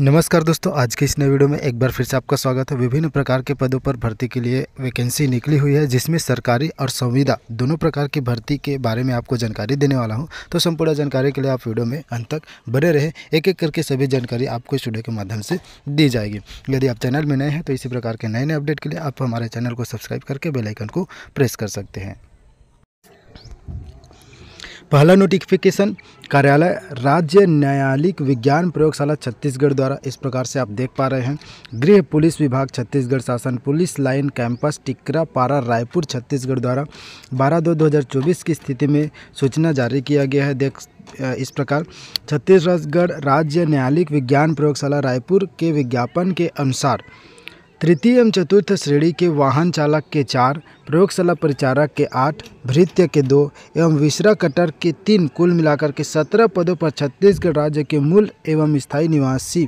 नमस्कार दोस्तों आज के इस नए वीडियो में एक बार फिर से आपका स्वागत है विभिन्न प्रकार के पदों पर भर्ती के लिए वैकेंसी निकली हुई है जिसमें सरकारी और संविदा दोनों प्रकार की भर्ती के बारे में आपको जानकारी देने वाला हूं तो संपूर्ण जानकारी के लिए आप वीडियो में अंत तक बने रहे एक एक करके सभी जानकारी आपको इस वीडियो के माध्यम से दी जाएगी यदि आप चैनल में नए हैं तो इसी प्रकार के नए नए अपडेट के लिए आप हमारे चैनल को सब्सक्राइब करके बेलाइकन को प्रेस कर सकते हैं पहला नोटिफिकेशन कार्यालय राज्य न्यायालयिक विज्ञान प्रयोगशाला छत्तीसगढ़ द्वारा इस प्रकार से आप देख पा रहे हैं गृह पुलिस विभाग छत्तीसगढ़ शासन पुलिस लाइन कैंपस टिकरा पारा रायपुर छत्तीसगढ़ द्वारा 12 दो 2024 की स्थिति में सूचना जारी किया गया है देख इस प्रकार छत्तीसगढ़ राज्य न्यायालयिक विज्ञान प्रयोगशाला रायपुर के विज्ञापन के अनुसार तृतीय एवं चतुर्थ श्रेणी के वाहन चालक के चार प्रयोगशाला परिचारक के आठ भृत्य के दो एवं विश्रा कटर के तीन कुल मिलाकर के सत्रह पदों पर छत्तीसगढ़ राज्य के मूल एवं स्थायी निवासी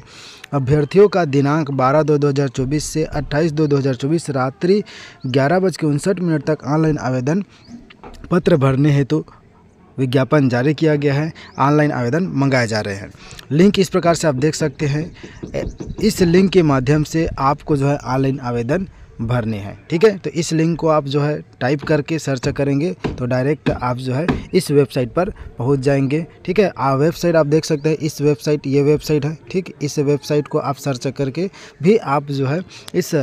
अभ्यर्थियों का दिनांक 12 दो 2024 से 28 दो 2024 रात्रि ग्यारह बज के उनसठ मिनट तक ऑनलाइन आवेदन पत्र भरने हेतु तो विज्ञापन जारी किया गया है ऑनलाइन आवेदन मंगाए जा रहे हैं लिंक इस प्रकार से आप देख सकते हैं इस लिंक के माध्यम से आपको जो है ऑनलाइन आवेदन भरने हैं ठीक है तो इस लिंक को आप जो है टाइप करके सर्च करेंगे तो डायरेक्ट आप जो है इस वेबसाइट पर पहुंच जाएंगे ठीक है आ वेबसाइट आप देख सकते हैं इस वेबसाइट ये वेबसाइट है ठीक इस वेबसाइट को आप सर्च करके भी आप जो है इस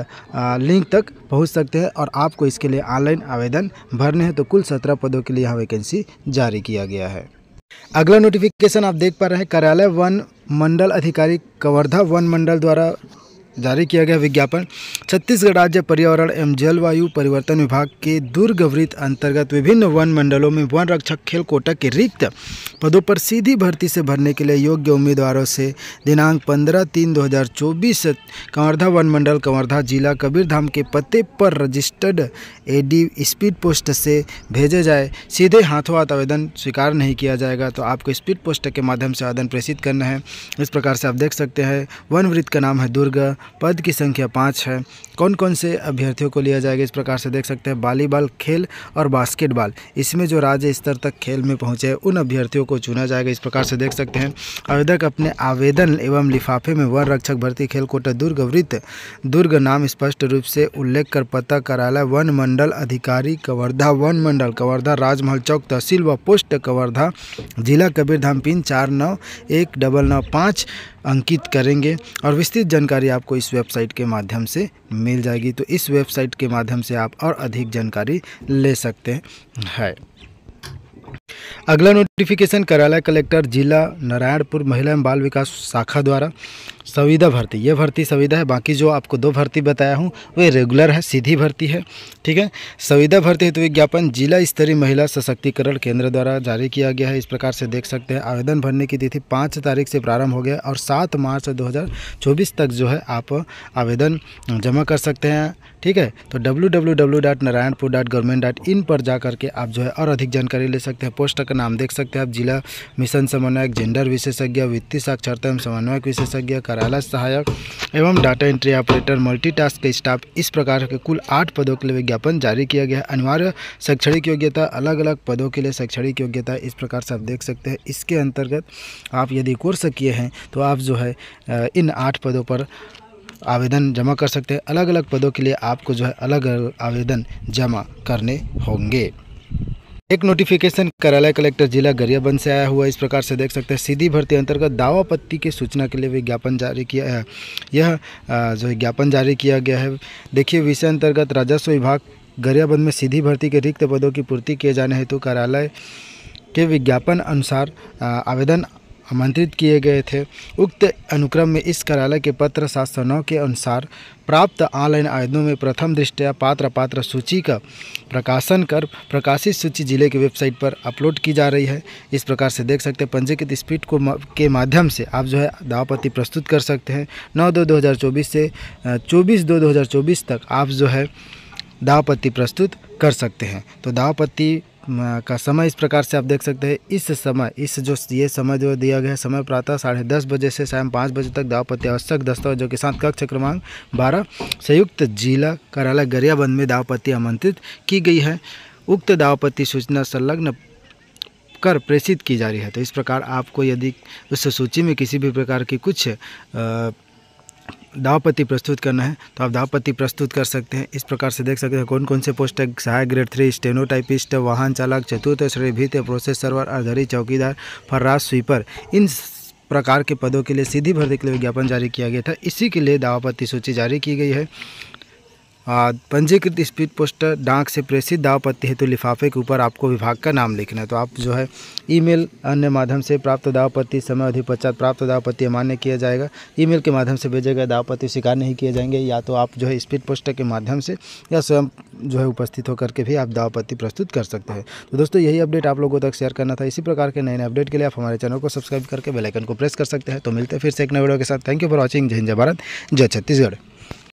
लिंक तक पहुँच सकते हैं और आपको इसके लिए ऑनलाइन आवेदन भरने हैं तो कुल सत्रह पदों के लिए यहाँ वैकेंसी जारी किया गया है अगला नोटिफिकेशन आप देख पा रहे हैं कार्यालय वन मंडल अधिकारी कवर्धा वन मंडल द्वारा जारी किया गया विज्ञापन छत्तीसगढ़ राज्य पर्यावरण एवं जलवायु परिवर्तन विभाग के दुर्ग वृत्त अंतर्गत विभिन्न वन मंडलों में वन रक्षक खेल कोटा के रिक्त पदों पर सीधी भर्ती से भरने के लिए योग्य उम्मीदवारों से दिनांक 15 तीन 2024 कंवर्धा वन मंडल कंवर्धा जिला कबीरधाम के पते पर रजिस्टर्ड एडी स्पीड पोस्ट से भेजे जाए सीधे हाथों हाथ आवेदन स्वीकार नहीं किया जाएगा तो आपको स्पीड पोस्ट के माध्यम से आवेदन प्रेषित करना है इस प्रकार से आप देख सकते हैं वन वृत्त का नाम है दुर्ग पद की संख्या पाँच है कौन कौन से अभ्यर्थियों को लिया जाएगा इस प्रकार से देख सकते हैं वॉलीबॉल खेल और बास्केटबॉल इसमें जो राज्य स्तर तक खेल में पहुँचे हैं उन अभ्यर्थियों को चुना जाएगा इस प्रकार से देख सकते हैं आवेदक अपने आवेदन एवं लिफाफे में वन रक्षक भर्ती खेल कोटा दुर्ग वृत्त दुर्ग नाम स्पष्ट रूप से उल्लेख कर पता कार्यालय वन मंडल अधिकारी कवर्धा वन मंडल कवर्धा राजमहल चौक तहसील व पोस्ट कवर्धा जिला कबीरधाम पिन चार नौ एक डबल नौ पाँच अंकित करेंगे और विस्तृत जानकारी आपको इस वेबसाइट के माध्यम से मिल मिल जाएगी तो इस वेबसाइट के माध्यम से आप और अधिक जानकारी ले सकते हैं अगला नोटिफिकेशन कराला कलेक्टर जिला नारायणपुर महिला एवं बाल विकास शाखा द्वारा संविदा भर्ती ये भर्ती संविदा है बाकी जो आपको दो भर्ती बताया हूँ वे रेगुलर है सीधी भर्ती है ठीक है संविदा भर्ती हेतु विज्ञापन जिला स्तरीय महिला सशक्तिकरण केंद्र द्वारा जारी किया गया है इस प्रकार से देख सकते हैं आवेदन भरने की तिथि पाँच तारीख से प्रारंभ हो गया और सात मार्च दो तक जो है आप आवेदन जमा कर सकते हैं ठीक है तो डब्ल्यू पर जा करके आप जो है और अधिक जानकारी ले सकते हैं पोस्ट का नाम देख सकते हैं आप जिला मिशन समन्वयक जेंडर विशेषज्ञ वित्तीय साक्षरता एवं समन्वयक विशेषज्ञ कार्यालय सहायक एवं data entry operator multitask staff इस प्रकार के कुल आठ पदों के लिए विज्ञापन जारी किया गया है अनिवार्य शैक्षणिक योग्यता अलग अलग पदों के लिए शैक्षणिक योग्यता इस प्रकार से आप देख सकते हैं इसके अंतर्गत आप यदि कोर्स किए हैं तो आप जो है इन आठ पदों पर आवेदन जमा कर सकते हैं अलग अलग पदों के लिए आपको जो है अलग अलग आवेदन जमा करने होंगे एक नोटिफिकेशन कार्यालय कलेक्टर जिला गरियाबंद से आया हुआ इस प्रकार से देख सकते हैं सीधी भर्ती अंतर्गत दावा पत्ती के सूचना के लिए विज्ञापन जारी किया है यह जो है ज्ञापन जारी किया गया है देखिए विषय अंतर्गत राजस्व विभाग गरियाबंद में सीधी भर्ती के रिक्त पदों की पूर्ति किए जाने हेतु कार्यालय के विज्ञापन अनुसार आवेदन आमंत्रित किए गए थे उक्त अनुक्रम में इस कार्यालय के पत्र सात सौ नौ के अनुसार प्राप्त ऑनलाइन आवेदनों में प्रथम दृष्टया पात्र पात्र सूची का प्रकाशन कर प्रकाशित सूची जिले के वेबसाइट पर अपलोड की जा रही है इस प्रकार से देख सकते हैं पंजीकृत स्पीड को के माध्यम से आप जो है दावापति प्रस्तुत कर सकते हैं नौ दो दो हज़ार चौबीस से चौबीस दो दो हज़ार चौबीस तक आप जो है दावापत्ति प्रस्तुत कर सकते हैं तो दावापत्ति का समय इस प्रकार से आप देख सकते हैं इस समय इस जो ये समय जो दिया गया है समय प्रातः साढ़े दस बजे से सायं पाँच बजे तक दावपत्ति आवश्यक दस्तावेजों के साथ कक्ष क्रमांक बारह संयुक्त जिला कार्यालय गरियाबंद में दावपत्ति आमंत्रित की गई है उक्त दावपत्ति सूचना संलग्न कर प्रेषित की जा रही है तो इस प्रकार आपको यदि उस सूची में किसी भी प्रकार की कुछ आ, दावपति प्रस्तुत करना है तो आप दावपति प्रस्तुत कर सकते हैं इस प्रकार से देख सकते हैं कौन कौन से पोस्ट है सहायक ग्रेड थ्री स्टेनोटाइपिस्ट वाहन चालक चतुर्थ श्रेणी भीत प्रोसेस सर्वर आधारित चौकीदार फर्राज स्वीपर इन प्रकार के पदों के लिए सीधी भर्ती के लिए विज्ञापन जारी किया गया था इसी के लिए दावापत्ति सूची जारी की गई है पंजीकृत स्पीड पोस्टर डाक से प्रेषित दाव पत्ती हेतु तो लिफाफे के ऊपर आपको विभाग का नाम लिखना है तो आप जो है ईमेल अन्य माध्यम से प्राप्त दाव पत्ती समय अधिक पश्चात प्राप्त दाव पत्ती किया जाएगा ईमेल के माध्यम से भेजे गए दाव पत्ती स्वीकार नहीं किए जाएंगे या तो आप जो है स्पीड पोस्टर के माध्यम से या स्वयं जो है उपस्थित होकर के भी आप दाव पत्ती प्रस्तुत कर सकते हैं तो दोस्तों यही अपडेट आप लोगों तक शेयर करना था इसी प्रकार के नए नए अपडेट के लिए आप हमारे चैनल को सब्सक्राइब करके बेलाइकन को प्रेस कर सकते हैं तो मिलते हैं फिर से एक नए वीडियो के साथ थैंक यू फॉर वॉचिंग जय हिंद जय भारत जय छत्तीसगढ़